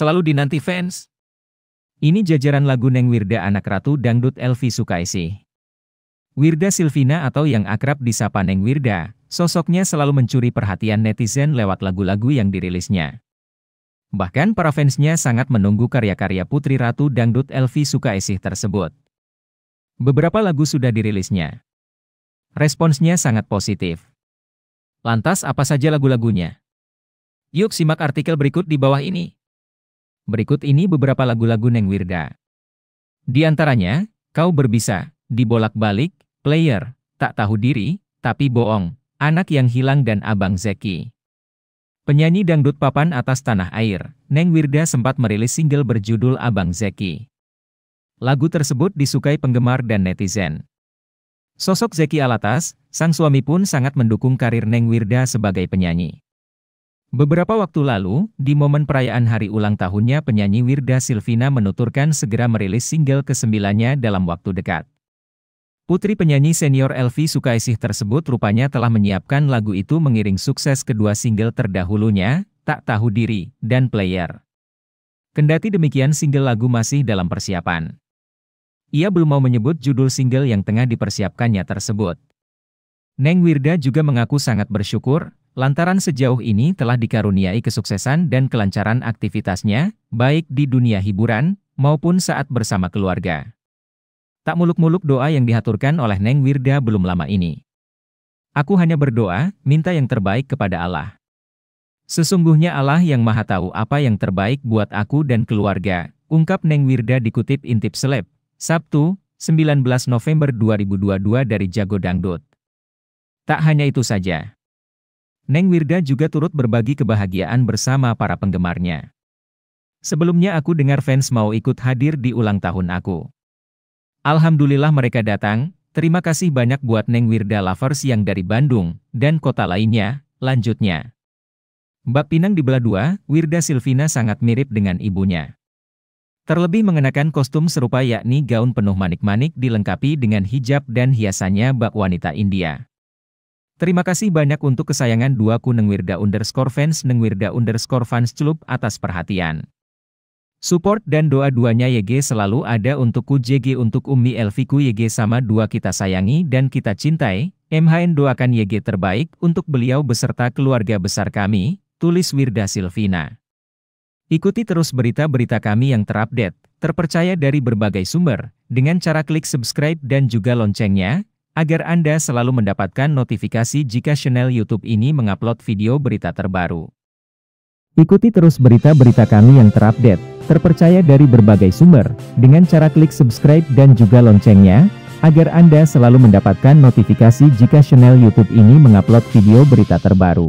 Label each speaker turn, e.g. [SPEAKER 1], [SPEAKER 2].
[SPEAKER 1] Selalu dinanti fans. Ini jajaran lagu Neng Wirda anak ratu dangdut Elvi Sukaisi. Wirda Silvina atau yang akrab disapa Neng Wirda, sosoknya selalu mencuri perhatian netizen lewat lagu-lagu yang dirilisnya. Bahkan para fansnya sangat menunggu karya-karya Putri Ratu Dangdut Elvi Sukaisih tersebut. Beberapa lagu sudah dirilisnya. Responsnya sangat positif. Lantas apa saja lagu-lagunya? Yuk simak artikel berikut di bawah ini. Berikut ini beberapa lagu-lagu Neng Wirda. Di antaranya, Kau Berbisa, Dibolak-Balik, Player, Tak Tahu Diri, Tapi Boong, Anak Yang Hilang dan Abang Zeki. Penyanyi dangdut papan atas tanah air, Neng Wirda sempat merilis single berjudul Abang Zeki. Lagu tersebut disukai penggemar dan netizen. Sosok Zeki Alatas, sang suami pun sangat mendukung karir Neng Wirda sebagai penyanyi. Beberapa waktu lalu, di momen perayaan hari ulang tahunnya penyanyi Wirda Silvina menuturkan segera merilis single kesembilannya dalam waktu dekat. Putri penyanyi senior Elvi Sukaisih tersebut rupanya telah menyiapkan lagu itu mengiring sukses kedua single terdahulunya, Tak Tahu Diri, dan Player. Kendati demikian single lagu masih dalam persiapan. Ia belum mau menyebut judul single yang tengah dipersiapkannya tersebut. Neng Wirda juga mengaku sangat bersyukur, lantaran sejauh ini telah dikaruniai kesuksesan dan kelancaran aktivitasnya, baik di dunia hiburan, maupun saat bersama keluarga. Tak muluk-muluk doa yang dihaturkan oleh Neng Wirda belum lama ini. Aku hanya berdoa, minta yang terbaik kepada Allah. Sesungguhnya Allah yang maha tahu apa yang terbaik buat aku dan keluarga, ungkap Neng Wirda dikutip Intip Seleb, Sabtu, 19 November 2022 dari Jago Dangdut. Tak hanya itu saja. Neng Wirda juga turut berbagi kebahagiaan bersama para penggemarnya. Sebelumnya aku dengar fans mau ikut hadir di ulang tahun aku. Alhamdulillah mereka datang, terima kasih banyak buat Neng Wirda Lovers yang dari Bandung, dan kota lainnya, lanjutnya. Mbak Pinang di belah dua, Wirda Silvina sangat mirip dengan ibunya. Terlebih mengenakan kostum serupa yakni gaun penuh manik-manik dilengkapi dengan hijab dan hiasannya bak wanita India. Terima kasih banyak untuk kesayangan dua Neng Wirda underscore fans Neng Wirda underscore fans celup atas perhatian. Support dan doa duanya YG selalu ada untukku JG untuk umi Elviku YG sama dua kita sayangi dan kita cintai, MHN doakan YG terbaik untuk beliau beserta keluarga besar kami, tulis Wirda Silvina. Ikuti terus berita-berita kami yang terupdate, terpercaya dari berbagai sumber, dengan cara klik subscribe dan juga loncengnya, agar Anda selalu mendapatkan notifikasi jika channel YouTube ini mengupload video berita terbaru. Ikuti terus berita-berita kami yang terupdate, terpercaya dari berbagai sumber, dengan cara klik subscribe dan juga loncengnya, agar Anda selalu mendapatkan notifikasi jika channel YouTube ini mengupload video berita terbaru.